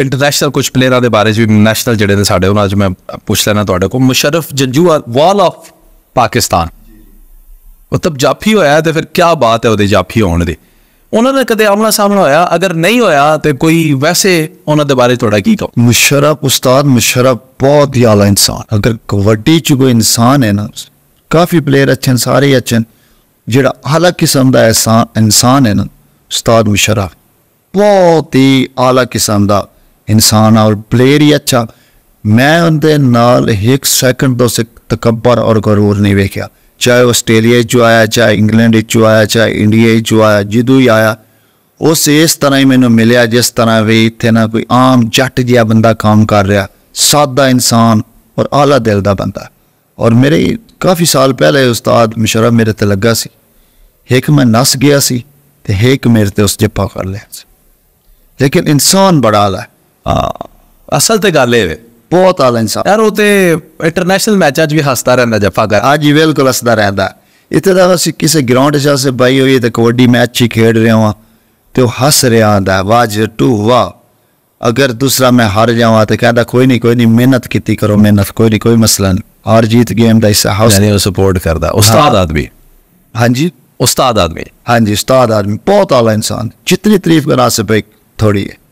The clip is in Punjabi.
ਇੰਟਰਨੈਸ਼ਨਲ ਕੁਝ ਪਲੇਅਰਾਂ ਦੇ ਬਾਰੇ ਵੀ ਨੈਸ਼ਨਲ ਜਿਹੜੇ ਨੇ ਸਾਡੇ ਉਹਨਾਂ ਅੱਜ ਮੈਂ ਪੁੱਛ ਲੈਣਾ ਤੁਹਾਡੇ ਕੋਲ ਮੁਸ਼ਰਫ ਜੱਜੂ ਵਾਲ ਆਫ ਪਾਕਿਸਤਾਨ ਉਹ ਤਬ ਜਾਫੀ ਹੋਇਆ ਤੇ ਫਿਰ ਕੀ ਬਾਤ ਹੈ ਉਹਦੇ ਜਾਫੀ ਹੋਣ ਦੀ ਉਹਨਾਂ ਦਾ ਕਦੇ ਆਮਲਾ ਸਾਹਮਣਾ ਹੋਇਆ ਅਗਰ ਨਹੀਂ ਹੋਇਆ ਤੇ ਕੋਈ ਵੈਸੇ ਉਹਨਾਂ ਦੇ ਬਾਰੇ ਤੁਹਾਡਾ ਕੀ ਕਹੋ ਮੁਸ਼ਰਫ ਉਸਤਾਦ ਮੁਸ਼ਰਫ ਬਹੁਤ ਹੀ ਆਲਾ ਇਨਸਾਨ ਅਗਰ ਕਬੱਡੀ ਚ ਕੋਈ ਇਨਸਾਨ ਹੈ ਨਾ ਕਾਫੀ ਪਲੇਅਰ ਅਚਨ ਸਾਰੇ ਅਚਨ ਜਿਹੜਾ ਆਲਾ ਕਿਸਮ ਦਾ ਇਨਸਾਨ ਹੈ ਨਾ ਉਸਤਾਦ ਮੁਸ਼ਰਫ ਬਹੁਤ ਹੀ ਆਲਾ ਕਿਸਮ ਦਾ ਇਨਸਾਨ और ਪਲੇਅਰ ਹੀ ਅੱਛਾ ਮੈਂ ਉਹਦੇ ਨਾਲ ਇੱਕ ਸੈਕਿੰਡ ਤੋਂ ਤਕੱਬਰ ਔਰ ਗਰੂਰ ਨਹੀਂ ਵੇਖਿਆ ਚਾਹੇ ਆਸਟ੍ਰੇਲੀਆ ਚ ਆਇਆ ਚਾਹੇ ਇੰਗਲੈਂਡ ਚ ਆਇਆ ਚਾਹੇ ਇੰਡੀਆ ਚ ਆਇਆ ਜਿੱਦੂ ਹੀ ਆਇਆ ਉਸ ਇਸ ਤਰ੍ਹਾਂ ਹੀ ਮੈਨੂੰ ਮਿਲਿਆ ਜਿਸ ਤਰ੍ਹਾਂ ਵੀ ਇੱਥੇ ਨਾ ਕੋਈ ਆਮ ਜੱਟ ਜਿਹਾ ਬੰਦਾ ਕੰਮ ਕਰ ਰਿਹਾ ਸਾਦਾ ਇਨਸਾਨ ਔਰ ਆਲਾ ਦਿਲ ਦਾ ਬੰਦਾ ਔਰ ਮੇਰੇ ਕਾਫੀ ਸਾਲ ਪਹਿਲੇ ਉਸਤਾਦ ਮਿਸ਼ਰਾ ਮੇਰੇ ਤੇ ਲੱਗਾ ਸੀ ਇੱਕ ਮੈਂ ਨਸ ਗਿਆ ਸੀ ਤੇ ਇੱਕ ਮੇਰੇ ਤੇ ਉਸ ਜੱਪਾ ਕਰ ਲਿਆ ਸੀ ਲੇਕਿਨ ਇਨਸਾਨ ਬੜਾ ਆਲਾ ਅਸਲ ਤੇ ਗੱਲ ਇਹ ਬਹੁਤ ਆਲਾ ਇਨਸਾਨ ਯਾਰ ਉਹ ਤੇ ਇੰਟਰਨੈਸ਼ਨਲ ਮੈਚਾਂ 'ਚ ਵੀ ਹੱਸਦਾ ਰਹਿੰਦਾ ਜਫਾਗਰ ਵੀ ਬਿਲਕੁਲ ਹੱਸਦਾ ਰਹਿੰਦਾ ਇੱਥੇ ਦਾ ਅਸੀਂ ਕਿਸੇ ਗਰਾਊਂਡ 'ਚ ਆਸੇ ਬਾਈ ਹੋਈ ਤੇ ਕਬੱਡੀ ਮੈਚ ਹੀ ਖੇਡ ਰਿਹਾ ਹਾਂ ਤੇ ਉਹ ਹੱਸ ਰਿਹਾ ਆਂਦਾ ਵਾਜ ਟੂ ਵਾ ਅਗਰ ਦੂਸਰਾ ਮੈਂ ਹਾਰ ਜਾਵਾਂ ਤੇ ਕਹਿੰਦਾ ਕੋਈ ਨਹੀਂ ਕੋਈ ਨਹੀਂ ਮਿਹਨਤ ਕੀਤੀ ਕਰੋ ਮਿਹਨਤ ਕੋਈ ਨਹੀਂ ਕੋਈ ਮਸਲਾ ਨਹੀਂ ਹਾਰ ਜੀਤ ਗੇਮ ਦਾ ਹਿੱਸਾ ਹਾਊਸ ਯਾਨੀ ਉਹ ਸਪੋਰਟ ਕਰਦਾ ਉਸਤਾਦ ਆਦਮੀ ਹਾਂਜੀ ਉਸਤਾਦ ਆਦਮੀ ਹਾਂਜੀ ਉਸਤਾਦ ਆਦਮੀ ਬਹੁਤ ਆਲਾ ਇਨਸਾਨ ਜਿੰਨੀ ਤਾਰੀਫ ਕਰਾ ਸਕੇ ਥੋੜੀ ਹੈ